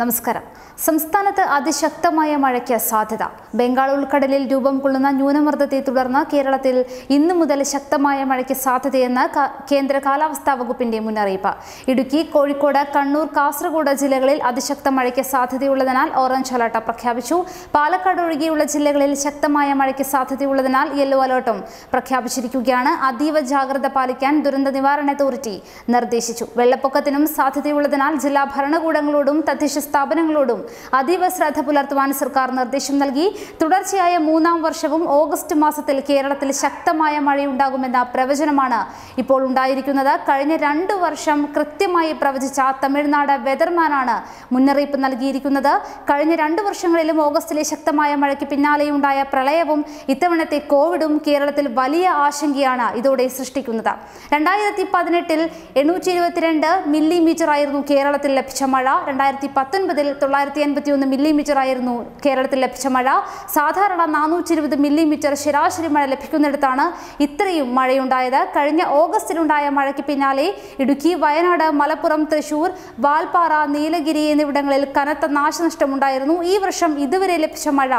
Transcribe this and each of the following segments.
നമസ്കാരം സംസ്ഥാനത്ത് അതിശക്തമായ മഴയ്ക്ക് സാധ്യത ബംഗാൾ ഉൾക്കടലിൽ രൂപം കൊള്ളുന്ന ന്യൂനമർദ്ദത്തെ തുടർന്ന് കേരളത്തിൽ ഇന്നു മുതൽ ശക്തമായ മഴയ്ക്ക് സാധ്യതയെന്ന് കേന്ദ്ര കാലാവസ്ഥാ വകുപ്പിന്റെ മുന്നറിയിപ്പ് ഇടുക്കി കോഴിക്കോട് കണ്ണൂർ കാസർഗോഡ് ജില്ലകളിൽ അതിശക്ത മഴയ്ക്ക് സാധ്യതയുള്ളതിനാൽ ഓറഞ്ച് അലർട്ട് പ്രഖ്യാപിച്ചു പാലക്കാട് ഒഴികെയുള്ള ജില്ലകളിൽ ശക്തമായ മഴയ്ക്ക് സാധ്യതയുള്ളതിനാൽ യെല്ലോ അലർട്ടും പ്രഖ്യാപിച്ചിരിക്കുകയാണ് അതീവ ജാഗ്രത പാലിക്കാൻ ദുരന്ത നിവാരണ അതോറിറ്റി നിർദ്ദേശിച്ചു വെള്ളപ്പൊക്കത്തിനും സാധ്യതയുള്ളതിനാൽ ജില്ലാ ഭരണകൂടങ്ങളോടും തദ്ദേശ തദ്ദേശ സ്ഥാപനങ്ങളോടും അതീവ ശ്രദ്ധ പുലർത്തുവാൻ സർക്കാർ നിർദ്ദേശം നൽകി തുടർച്ചയായ മൂന്നാം വർഷവും ഓഗസ്റ്റ് മാസത്തിൽ കേരളത്തിൽ ശക്തമായ മഴയുണ്ടാകുമെന്ന പ്രവചനമാണ് ഇപ്പോൾ ഉണ്ടായിരിക്കുന്നത് കഴിഞ്ഞ രണ്ട് വർഷം കൃത്യമായി പ്രവചിച്ച തമിഴ്നാട് വെതർമാനാണ് മുന്നറിയിപ്പ് നൽകിയിരിക്കുന്നത് കഴിഞ്ഞ രണ്ട് വർഷങ്ങളിലും ഓഗസ്റ്റിലെ ശക്തമായ മഴയ്ക്ക് പിന്നാലെയുണ്ടായ പ്രളയവും ഇത്തവണത്തെ കോവിഡും കേരളത്തിൽ വലിയ ആശങ്കയാണ് ഇതോടെ സൃഷ്ടിക്കുന്നത് രണ്ടായിരത്തി പതിനെട്ടിൽ എണ്ണൂറ്റി ഇരുപത്തിരണ്ട് മില്ലിമീറ്റർ ആയിരുന്നു കേരളത്തിൽ ലഭിച്ച മഴ രണ്ടായിരത്തി പത്തൊൻപതിൽ തൊള്ളായിരത്തി എൺപത്തി ഒന്ന് മില്ലിമീറ്റർ ആയിരുന്നു കേരളത്തിൽ ലഭിച്ച മഴ സാധാരണ നാനൂറ്റി ഇരുപത് മില്ലിമീറ്റർ ശരാശരി മഴ ലഭിക്കുന്നിടത്താണ് ഇത്രയും മഴയുണ്ടായത് കഴിഞ്ഞ ഓഗസ്റ്റിലുണ്ടായ മഴയ്ക്ക് പിന്നാലെ ഇടുക്കി വയനാട് മലപ്പുറം തൃശൂർ വാൽപ്പാറ നീലഗിരി എന്നിവിടങ്ങളിൽ കനത്ത നാശനഷ്ടമുണ്ടായിരുന്നു ഈ വർഷം ഇതുവരെ ലഭിച്ച മഴ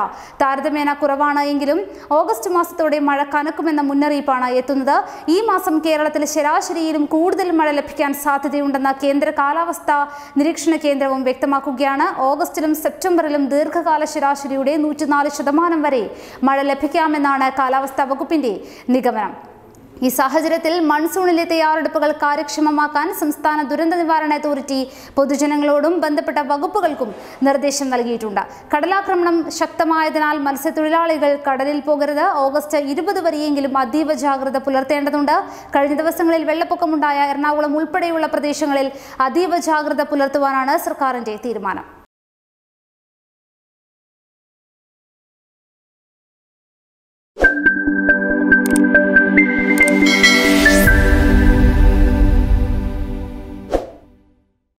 താരതമ്യേന കുറവാണ് എങ്കിലും ഓഗസ്റ്റ് മാസത്തോടെ മഴ കനക്കുമെന്ന മുന്നറിയിപ്പാണ് എത്തുന്നത് ഈ മാസം കേരളത്തിൽ ശരാശരിയിലും കൂടുതൽ മഴ ലഭിക്കാൻ സാധ്യതയുണ്ടെന്ന് കേന്ദ്ര കാലാവസ്ഥാ നിരീക്ഷണ കേന്ദ്രവും വ്യക്തമാക്കി വ്യക്തമാക്കുകയാണ് ഓഗസ്റ്റിലും സെപ്റ്റംബറിലും ദീർഘകാല ശരാശരിയുടെ നൂറ്റിനാല് ശതമാനം വരെ മഴ ലഭിക്കാമെന്നാണ് കാലാവസ്ഥാ വകുപ്പിന്റെ നിഗമനം ഈ സാഹചര്യത്തിൽ മൺസൂണിലെ തയ്യാറെടുപ്പുകൾ കാര്യക്ഷമമാക്കാൻ സംസ്ഥാന ദുരന്ത നിവാരണ അതോറിറ്റി പൊതുജനങ്ങളോടും ബന്ധപ്പെട്ട വകുപ്പുകൾക്കും നിർദ്ദേശം നൽകിയിട്ടുണ്ട് കടലാക്രമണം ശക്തമായതിനാൽ മത്സ്യത്തൊഴിലാളികൾ കടലിൽ പോകരുത് ഓഗസ്റ്റ് ഇരുപത് വരെയെങ്കിലും അതീവ ജാഗ്രത പുലർത്തേണ്ടതുണ്ട് കഴിഞ്ഞ ദിവസങ്ങളിൽ വെള്ളപ്പൊക്കമുണ്ടായ എറണാകുളം ഉൾപ്പെടെയുള്ള പ്രദേശങ്ങളിൽ അതീവ ജാഗ്രത പുലർത്തുവാനാണ് സർക്കാരിന്റെ തീരുമാനം